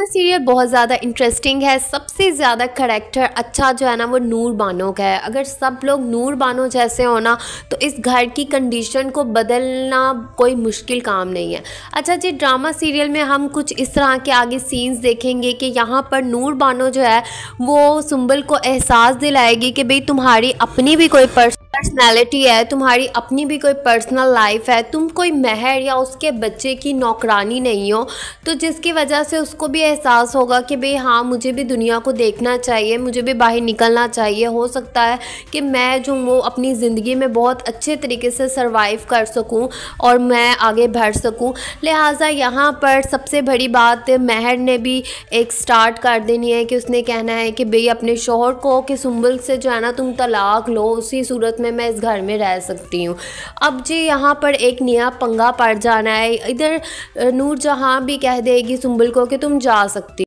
drama serial बहुत ज़्यादा interesting है सबसे ज़्यादा करेक्टर अच्छा जो है ना वो नूर बानो का है अगर सब लोग नूर बानो जैसे हो ना तो इस घर की कंडीशन को बदलना कोई मुश्किल काम नहीं है अच्छा जी ड्रामा सीरियल में हम कुछ इस तरह के आगे सीन्स देखेंगे कि यहाँ पर नूर बानो जो है वो सुंबल को एहसास दिलाएगी कि भाई तुम्हारी अपनी भी कोई पर्स पर्सनैलिटी है तुम्हारी अपनी भी कोई पर्सनल लाइफ है तुम कोई महर या उसके बच्चे की नौकरानी नहीं हो तो जिसकी वजह से उसको भी एहसास होगा कि भाई हाँ मुझे भी दुनिया को देखना चाहिए मुझे भी बाहर निकलना चाहिए हो सकता है कि मैं जो वो अपनी ज़िंदगी में बहुत अच्छे तरीके से सर्वाइव कर सकूँ और मैं आगे बढ़ सकूँ लिहाजा यहाँ पर सबसे बड़ी बात महर ने भी एक स्टार्ट कर देनी है कि उसने कहना है कि भाई अपने शोहर को कि सुंबल से जो है ना तुम तलाक लो उसी सूरत में में मैं इस घर में रह सकती हूँ अब जी यहाँ पर एक नया पंगा पड़ जाना है इधर नूर जहाँ भी कह देगी सुंबल को कि तुम जा सकती